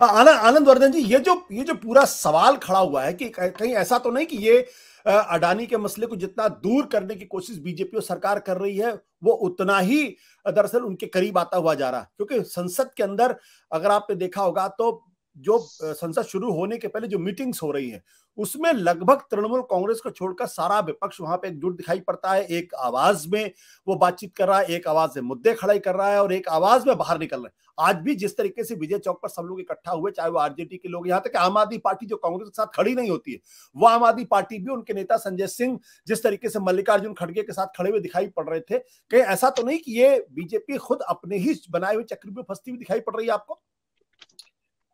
हाँ, आनंद आनंद वर्धन जी ये जो ये जो पूरा सवाल खड़ा हुआ है कि कहीं ऐसा तो नहीं कि ये अडानी के मसले को जितना दूर करने की कोशिश बीजेपी और सरकार कर रही है वो उतना ही दरअसल उनके करीब आता हुआ जा रहा है क्योंकि संसद के अंदर अगर आपने देखा होगा तो जो संसद शुरू होने के पहले जो मीटिंग्स हो रही हैं उसमें लगभग तृणमूल कांग्रेस को छोड़कर सारा विपक्ष वहां पे एकजुट दिखाई पड़ता है एक आवाज में वो बातचीत कर रहा है एक आवाज में मुद्दे खड़े कर रहा है और एक आवाज में बाहर निकल रहे हैं आज भी जिस तरीके से विजय चौक पर सब लोग इकट्ठा हुए चाहे वो आरजेडी के लोग यहाँ तक आम आदमी पार्टी जो कांग्रेस के साथ खड़ी नहीं होती है वो आम आदमी पार्टी भी उनके नेता संजय सिंह जिस तरीके से मल्लिकार्जुन खड़गे के साथ खड़े हुए दिखाई पड़ रहे थे कहीं ऐसा तो नहीं कि ये बीजेपी खुद अपने ही बनाए हुए चक्र में फंसती हुई दिखाई पड़ रही है आपको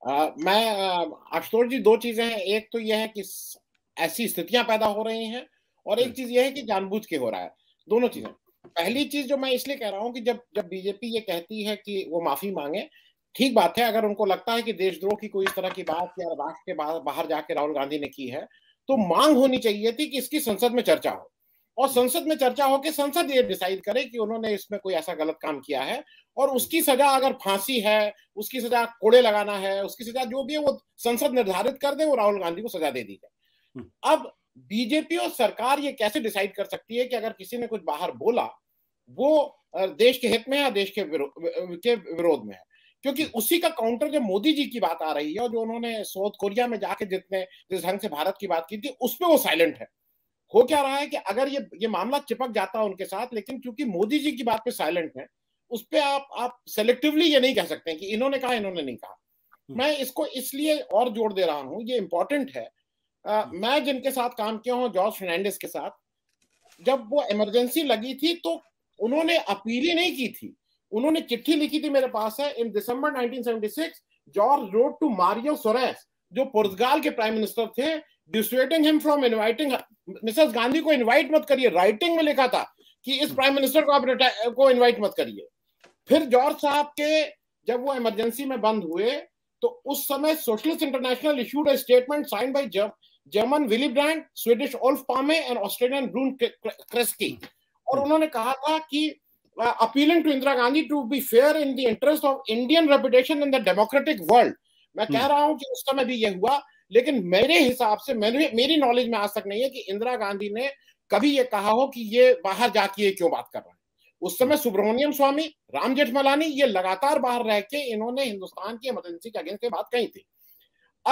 मैं आशुतोष जी दो चीजें हैं एक तो यह है कि ऐसी स्थितियां पैदा हो रही हैं और एक चीज यह है कि जानबूझ के हो रहा है दोनों चीजें पहली चीज जो मैं इसलिए कह रहा हूं कि जब जब बीजेपी ये कहती है कि वो माफी मांगे ठीक बात है अगर उनको लगता है कि देशद्रोह की कोई इस तरह की बात या राष्ट्र के बाहर बाहर जाके राहुल गांधी ने की है तो मांग होनी चाहिए थी कि इसकी संसद में चर्चा हो और संसद में चर्चा हो कि संसद ये डिसाइड करे कि उन्होंने इसमें कोई ऐसा गलत काम किया है और उसकी सजा अगर फांसी है उसकी सजा कोड़े लगाना है उसकी सजा जो भी है वो संसद निर्धारित कर दे वो राहुल गांधी को सजा दे दी जाए हम्म। अब बीजेपी और सरकार ये कैसे डिसाइड कर सकती है कि अगर किसी ने कुछ बाहर बोला वो देश के हित में है देश के विरोध के विरोध में है क्योंकि उसी का काउंटर जो मोदी जी की बात आ रही है और जो उन्होंने साउथ कोरिया में जाके जितने जिस ढंग से भारत की बात की थी उसमें वो साइलेंट है हो क्या रहा है कि अगर ये ये मामला चिपक जाता उनके साथ लेकिन क्योंकि मोदी जी की बात पे साइलेंट है उस पर आप आप सेलेक्टिवली ये नहीं कह सकते कि इन्होंने कहा इन्होंने नहीं कहा हम्म। मैं इसको इसलिए और जोड़ दे रहा हूँ ये इंपॉर्टेंट है आ, हम्म। मैं जिनके साथ काम किया हूँ जॉर्ज फर्नांडिस के साथ जब वो इमरजेंसी लगी थी तो उन्होंने अपील ही नहीं की थी उन्होंने चिट्ठी लिखी थी मेरे पास है in December 1976 George wrote to Mario Soares जो पुर्तगाल के प्राइम मिनिस्टर थे desisting him from inviting Mrs Gandhi को इनवाइट मत करिए राइटिंग में लिखा था कि इस प्राइम मिनिस्टर को आप को इनवाइट मत करिए फिर जॉर्ज साहब के जब वो इमरजेंसी में बंद हुए तो उस समय socialist international issued a statement signed by German Willy Brandt Swedish Olof Palme and Australian Bruno Kreisky और उन्होंने कहा था कि appealing to Indira Gandhi to be fair in the interest of Indian reputation in the democratic world मैं कह हम्म। रहा हूं कि उस समय भी यह हुआ लेकिन मेरे हिसाब से मेरे मेरी नॉलेज में आज तक नहीं है कि इंदिरा गांधी ने कभी ये कहा हो कि ये बाहर जाके ये क्यों बात कर रहे हैं उस समय सुब्रमण्यम स्वामी राम जेठमलानी ये लगातार बाहर रह के इन्होंने हिंदुस्तान की इमरजेंसी के अगेंस्ट बात कही थी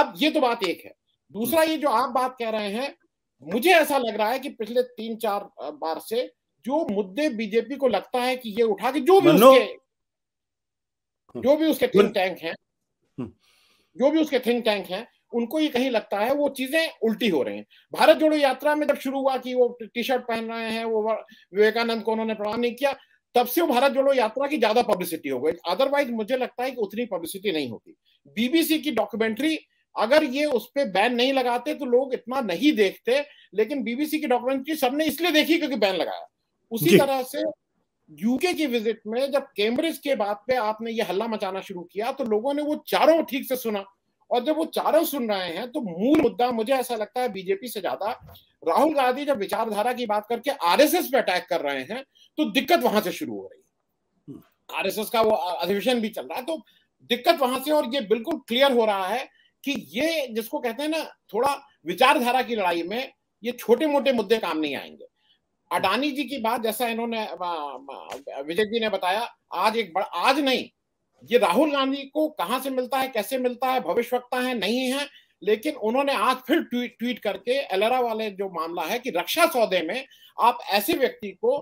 अब ये तो बात एक है दूसरा ये जो आप बात कह रहे हैं मुझे ऐसा लग रहा है कि पिछले तीन चार बार से जो मुद्दे बीजेपी को लगता है कि ये उठा के जो भी उसके जो भी उसके थिंक टैंक हैं हम्म। जो भी उसके थिंक टैंक हैं उनको ये कहीं लगता है वो चीजें उल्टी हो रही हैं भारत जोड़ो यात्रा में जब शुरू हुआ कि वो टी शर्ट पहन रहे हैं वो विवेकानंद को उन्होंने प्रणाम नहीं किया तब से वो भारत जोड़ो यात्रा की ज्यादा पब्लिसिटी हो गई अदरवाइज मुझे लगता है कि उतनी पब्लिसिटी नहीं होती बीबीसी की डॉक्यूमेंट्री अगर ये उस पर बैन नहीं लगाते तो लोग इतना नहीं देखते लेकिन बीबीसी की डॉक्यूमेंट्री सबने इसलिए देखी क्योंकि बैन लगाया उसी तरह से यूके की विजिट में जब कैम्ब्रिज के बात पे आपने ये हल्ला मचाना शुरू किया तो लोगों ने वो चारों ठीक से सुना और जब वो चारों सुन रहे हैं तो मूल मुद्दा मुझे ऐसा लगता है बीजेपी से ज्यादा राहुल गांधी जब विचारधारा की बात करके आरएसएस पे अटैक कर रहे हैं तो दिक्कत वहां से शुरू हो रही है आरएसएस का वो अधिवेशन भी चल रहा है तो दिक्कत वहां से और ये बिल्कुल क्लियर हो रहा है कि ये जिसको कहते हैं ना थोड़ा विचारधारा की लड़ाई में ये छोटे मोटे मुद्दे काम नहीं आएंगे अडानी जी की बात जैसा इन्होंने विजय जी ने बताया आज एक बड़ा आज नहीं ये राहुल गांधी को कहां से मिलता है कैसे मिलता है भविष्य वक्ता है नहीं है लेकिन उन्होंने आज फिर ट्वीट ट्वीट करके एलरा वाले जो मामला है कि रक्षा सौदे में आप ऐसे व्यक्ति को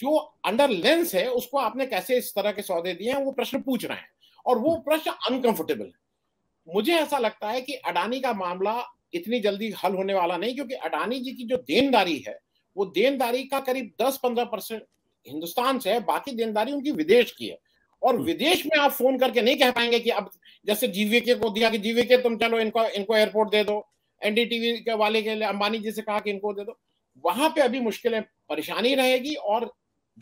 जो अंडर लेंस है उसको आपने कैसे इस तरह के सौदे दिए हैं वो प्रश्न पूछ रहे हैं और वो प्रश्न अनकंफर्टेबल है मुझे ऐसा लगता है कि अडानी का मामला इतनी जल्दी हल होने वाला नहीं क्योंकि अडानी जी की जो देनदारी है वो देनदारी का करीब दस पंद्रह परसेंट हिंदुस्तान से है बाकी देनदारी उनकी विदेश की है और विदेश में आप फोन करके नहीं कह पाएंगे कि अब जैसे जीवीके को दिया कि जीवीके तुम चलो इनको इनको एयरपोर्ट दे दो एनडीटीवी के वाले के लिए अंबानी जी से कहा कि इनको दे दो वहां पे अभी मुश्किलें परेशानी रहेगी और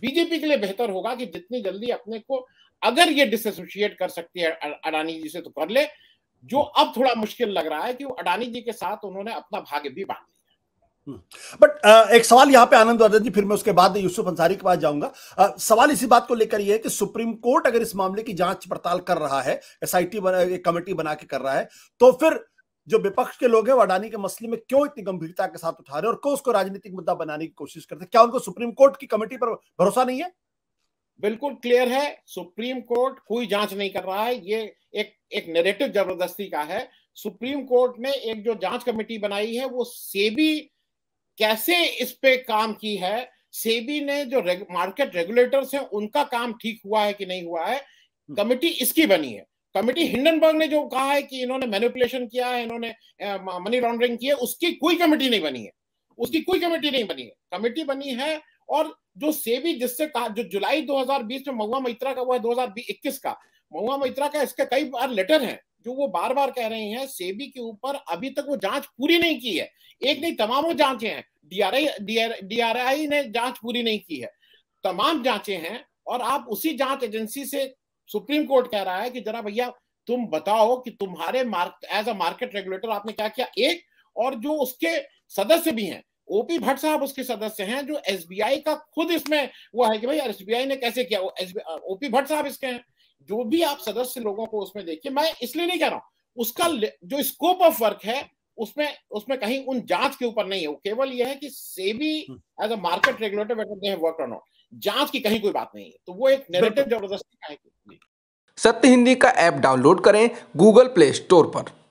बीजेपी के लिए बेहतर होगा कि जितनी जल्दी अपने को अगर ये डिसोसिएट कर सकती है अडानी जी से तो कर ले जो अब थोड़ा मुश्किल लग रहा है कि वो अडानी जी के साथ उन्होंने अपना भाग्य भी बांध बट हम्म। uh, एक सवाल यहां पे आनंद वर्धन जी फिर मैं उसके बाद यूसुफ अंसारी के पास जाऊंगा uh, सवाल इसी बात को लेकर यह है कि सुप्रीम कोर्ट अगर इस मामले की जांच पड़ताल कर रहा है एसआईटी कमेटी बना के कर रहा है तो फिर जो विपक्ष के लोग हैं वो अडानी के मसले में क्यों इतनी गंभीरता के साथ उठा रहे और क्यों उसको राजनीतिक मुद्दा बनाने की कोशिश करते हैं क्या उनको सुप्रीम कोर्ट की कमेटी पर भरोसा नहीं है बिल्कुल क्लियर है सुप्रीम कोर्ट कोई जांच नहीं कर रहा है ये एक एक नेरेटिव जबरदस्ती का है सुप्रीम कोर्ट ने एक जो जांच कमेटी बनाई है वो सेबी कैसे इस पे काम की है सेबी ने जो रेग, मार्केट रेगुलेटर्स हैं उनका काम ठीक हुआ है कि नहीं हुआ है हम्म। कमिटी इसकी बनी है कमेटी हिंडनबर्ग ने जो कहा है कि इन्होंने मैनिपुलेशन किया है इन्होंने मनी लॉन्ड्रिंग की है उसकी कोई कमेटी नहीं बनी है उसकी कोई कमेटी नहीं बनी है कमेटी बनी है और जो सेबी जिससे कहा जो जुलाई 2020 में महुआ मित्रा का वो है 2021 का महुआ मित्रा का इसके कई बार लेटर है जो वो बार बार कह रहे हैं सेबी के ऊपर अभी तक वो जांच पूरी नहीं की है एक नहीं तमामों जांचे हैं डीआरआई डीआरआई ने जांच पूरी नहीं की है तमाम जांचे हैं और आप उसी जांच एजेंसी से सुप्रीम कोर्ट कह रहा है कि जरा भैया तुम बताओ कि तुम्हारे mark as a market regulator आपने क्या किया एक और जो उसके सदस्य भी हैं ओपी भट्ट साहब उसके सदस्य हैं जो एसबीआई का खुद इसमें वो है कि भाई एसबीआई ने कैसे किया ओपी भट्ट साहब इसके हैं जो भी आप सदस्य लोगों को उसमें देखिए मैं इसलिए नहीं कह रहा हूं उसका जो स्कोप ऑफ वर्क है उसमें उसमें कहीं उन जांच के ऊपर नहीं है केवल यह है कि SEBI as a market regulator better they work on not जांच की कहीं कोई बात नहीं है तो वो एक नेगेटिव जबरदस्ती का है सत्य हिंदी का ऐप डाउनलोड करें गूगल प्ले स्टोर पर